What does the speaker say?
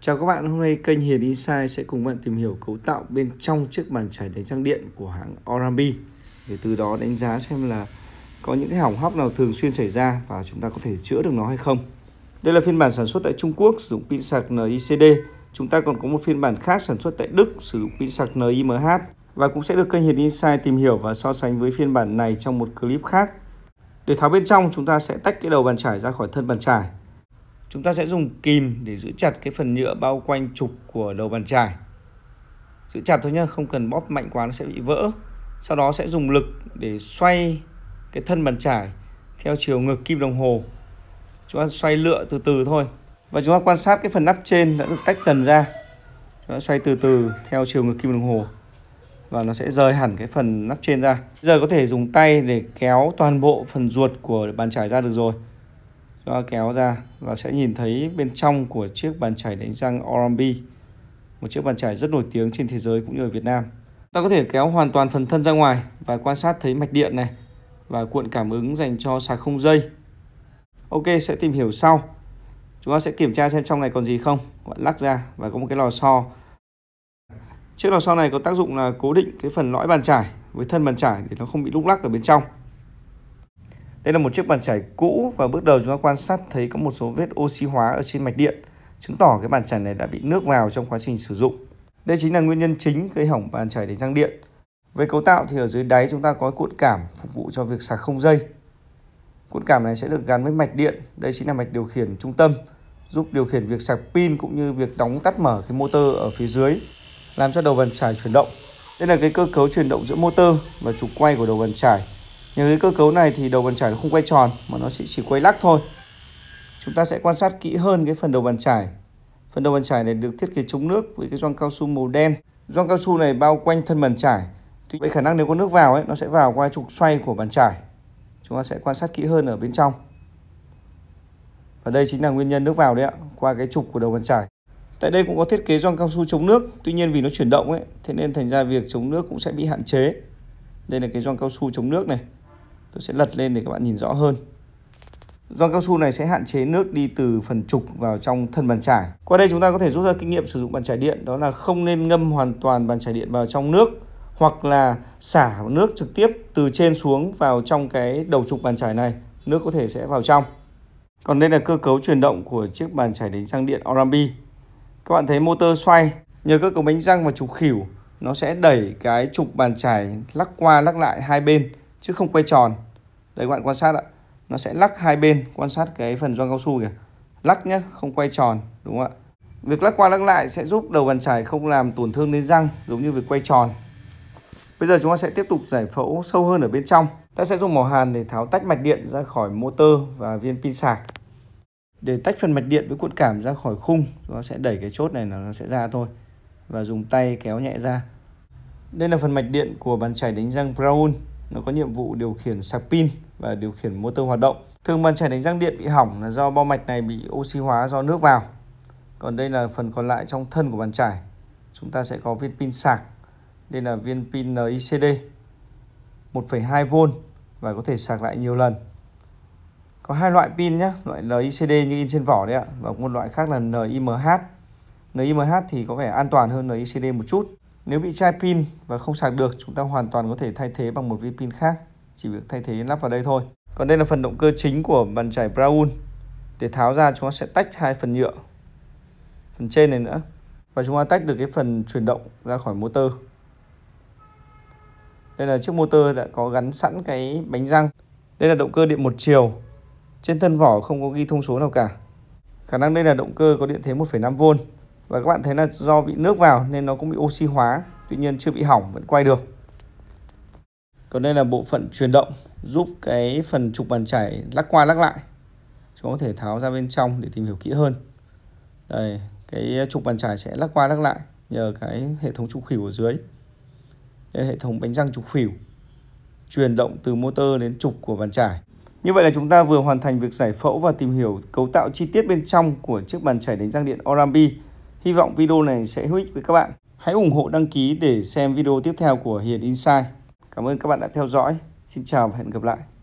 Chào các bạn, hôm nay kênh Hiền Insight sẽ cùng bạn tìm hiểu cấu tạo bên trong chiếc bàn chải đánh răng điện của hãng Orambi để từ đó đánh giá xem là có những cái hỏng hóc nào thường xuyên xảy ra và chúng ta có thể chữa được nó hay không. Đây là phiên bản sản xuất tại Trung Quốc sử dụng pin sạc NICD. Chúng ta còn có một phiên bản khác sản xuất tại Đức sử dụng pin sạc NIMH và cũng sẽ được kênh Hiền Insight tìm hiểu và so sánh với phiên bản này trong một clip khác. Để tháo bên trong, chúng ta sẽ tách cái đầu bàn chải ra khỏi thân bàn chải Chúng ta sẽ dùng kìm để giữ chặt cái phần nhựa bao quanh trục của đầu bàn chải. Giữ chặt thôi nhá, không cần bóp mạnh quá nó sẽ bị vỡ. Sau đó sẽ dùng lực để xoay cái thân bàn chải theo chiều ngược kim đồng hồ. Chúng ta xoay lựa từ từ thôi. Và chúng ta quan sát cái phần nắp trên đã được tách dần ra. Chúng ta xoay từ từ theo chiều ngược kim đồng hồ và nó sẽ rời hẳn cái phần nắp trên ra. Bây giờ có thể dùng tay để kéo toàn bộ phần ruột của bàn chải ra được rồi chúng ờ, ta kéo ra và sẽ nhìn thấy bên trong của chiếc bàn chải đánh răng Orambi một chiếc bàn chải rất nổi tiếng trên thế giới cũng như ở Việt Nam ta có thể kéo hoàn toàn phần thân ra ngoài và quan sát thấy mạch điện này và cuộn cảm ứng dành cho sạc không dây ok sẽ tìm hiểu sau chúng ta sẽ kiểm tra xem trong này còn gì không bạn lắc ra và có một cái lò xo chiếc lò xo này có tác dụng là cố định cái phần lõi bàn chải với thân bàn chải để nó không bị lúc lắc ở bên trong đây là một chiếc bàn chải cũ và bước đầu chúng ta quan sát thấy có một số vết oxy hóa ở trên mạch điện, chứng tỏ cái bàn chải này đã bị nước vào trong quá trình sử dụng. Đây chính là nguyên nhân chính gây hỏng bàn chải để răng điện. Về cấu tạo thì ở dưới đáy chúng ta có cuộn cảm phục vụ cho việc sạc không dây. Cuộn cảm này sẽ được gắn với mạch điện, đây chính là mạch điều khiển trung tâm, giúp điều khiển việc sạc pin cũng như việc đóng tắt mở cái motor ở phía dưới, làm cho đầu bàn chải chuyển động. Đây là cái cơ cấu chuyển động giữa motor và trục quay của đầu bàn chải nhờ cái cơ cấu này thì đầu bàn chải nó không quay tròn mà nó sẽ chỉ quay lắc thôi chúng ta sẽ quan sát kỹ hơn cái phần đầu bàn chải phần đầu bàn chải này được thiết kế chống nước với cái gioăng cao su màu đen gioăng cao su này bao quanh thân bàn chải tuy vậy khả năng nếu có nước vào ấy nó sẽ vào qua trục xoay của bàn chải chúng ta sẽ quan sát kỹ hơn ở bên trong và đây chính là nguyên nhân nước vào đấy ạ qua cái trục của đầu bàn chải Tại đây cũng có thiết kế gioăng cao su chống nước, tuy nhiên vì nó chuyển động ấy, thế nên thành ra việc chống nước cũng sẽ bị hạn chế. Đây là cái gioăng cao su chống nước này tôi sẽ lật lên để các bạn nhìn rõ hơn Giòn vâng, cao su này sẽ hạn chế nước đi từ phần trục vào trong thân bàn chải. Qua đây chúng ta có thể rút ra kinh nghiệm sử dụng bàn chải điện đó là không nên ngâm hoàn toàn bàn chải điện vào trong nước hoặc là xả nước trực tiếp từ trên xuống vào trong cái đầu trục bàn chải này, nước có thể sẽ vào trong. Còn đây là cơ cấu chuyển động của chiếc bàn chải đánh răng điện Orambi. Các bạn thấy motor xoay, nhờ cơ cấu bánh răng và trục khỉu, nó sẽ đẩy cái trục bàn chải lắc qua lắc lại hai bên chứ không quay tròn. Đây các bạn quan sát ạ. Nó sẽ lắc hai bên, quan sát cái phần gioăng cao su kìa. Lắc nhé, không quay tròn, đúng không ạ? Việc lắc qua lắc lại sẽ giúp đầu bàn chải không làm tổn thương đến răng giống như việc quay tròn. Bây giờ chúng ta sẽ tiếp tục giải phẫu sâu hơn ở bên trong. Ta sẽ dùng mỏ hàn để tháo tách mạch điện ra khỏi motor và viên pin sạc. Để tách phần mạch điện với cuộn cảm ra khỏi khung, chúng ta sẽ đẩy cái chốt này là nó sẽ ra thôi. Và dùng tay kéo nhẹ ra. Đây là phần mạch điện của bàn chải đánh răng Brown. Nó có nhiệm vụ điều khiển sạc pin và điều khiển motor hoạt động. Thường bàn chảy đánh răng điện bị hỏng là do bao mạch này bị oxy hóa do nước vào. Còn đây là phần còn lại trong thân của bàn chải. Chúng ta sẽ có viên pin sạc. Đây là viên pin NICD 1,2V và có thể sạc lại nhiều lần. Có hai loại pin nhé, loại NICD như in trên vỏ đấy ạ và một loại khác là NIMH. NIMH thì có vẻ an toàn hơn NICD một chút. Nếu bị chai pin và không sạc được, chúng ta hoàn toàn có thể thay thế bằng một viên pin khác chỉ việc thay thế lắp vào đây thôi còn đây là phần động cơ chính của bàn chải Brown để tháo ra chúng ta sẽ tách hai phần nhựa phần trên này nữa và chúng ta tách được cái phần chuyển động ra khỏi motor đây là chiếc motor đã có gắn sẵn cái bánh răng đây là động cơ điện một chiều trên thân vỏ không có ghi thông số nào cả khả năng đây là động cơ có điện thế 1,5V và các bạn thấy là do bị nước vào nên nó cũng bị oxy hóa tuy nhiên chưa bị hỏng vẫn quay được còn đây là bộ phận truyền động giúp cái phần trục bàn chảy lắc qua lắc lại chúng có thể tháo ra bên trong để tìm hiểu kỹ hơn đây cái trục bàn chải sẽ lắc qua lắc lại nhờ cái hệ thống trục khỉu ở dưới đây hệ thống bánh răng trục khỉu truyền động từ motor đến trục của bàn chải như vậy là chúng ta vừa hoàn thành việc giải phẫu và tìm hiểu cấu tạo chi tiết bên trong của chiếc bàn chải đánh răng điện Orambi. Hy vọng video này sẽ hữu ích với các bạn. Hãy ủng hộ đăng ký để xem video tiếp theo của Hiền Insight. Cảm ơn các bạn đã theo dõi. Xin chào và hẹn gặp lại.